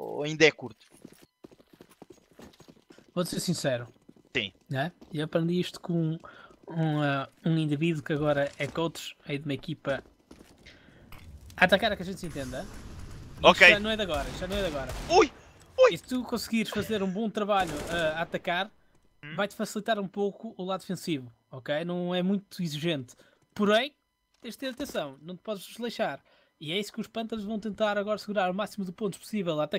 Ou ainda é curto? Vou ser sincero. Sim. Né? Eu aprendi isto com um, um uh, indivíduo que agora é coach, aí é de uma equipa. A atacar a que a gente se entenda. Isto ok. Já não é de agora, já não é de agora. Ui! Ui! E se tu conseguires fazer um bom trabalho uh, a atacar, hum? vai-te facilitar um pouco o lado defensivo, ok? Não é muito exigente. Porém, tens de ter atenção, não te podes desleixar. E é isso que os Panthers vão tentar agora segurar o máximo de pontos possível até.